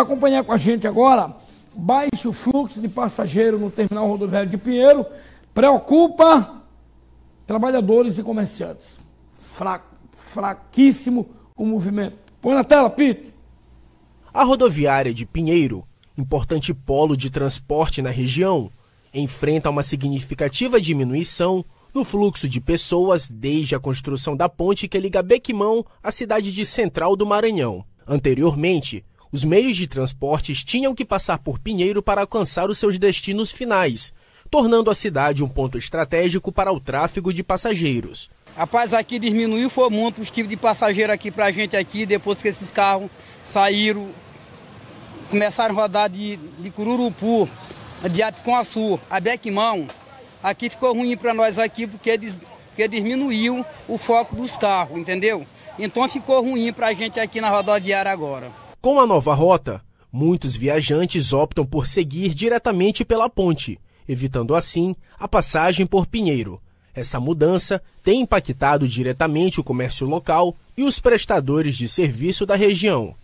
acompanhar com a gente agora, baixo fluxo de passageiro no terminal rodoviário de Pinheiro preocupa trabalhadores e comerciantes. Fraco, fraquíssimo o movimento. Põe na tela, Pito. A rodoviária de Pinheiro, importante polo de transporte na região, enfrenta uma significativa diminuição no fluxo de pessoas desde a construção da ponte que liga Bequimão à cidade de Central do Maranhão. Anteriormente, os meios de transportes tinham que passar por Pinheiro para alcançar os seus destinos finais, tornando a cidade um ponto estratégico para o tráfego de passageiros. Rapaz, aqui diminuiu foi muito os tipos de passageiro aqui para a gente aqui, depois que esses carros saíram, começaram a rodar de, de Cururupu, de Apicomassu, a Bequimão. Aqui ficou ruim para nós aqui porque, eles, porque diminuiu o foco dos carros, entendeu? Então ficou ruim para a gente aqui na rodoviária agora. Com a nova rota, muitos viajantes optam por seguir diretamente pela ponte, evitando assim a passagem por Pinheiro. Essa mudança tem impactado diretamente o comércio local e os prestadores de serviço da região.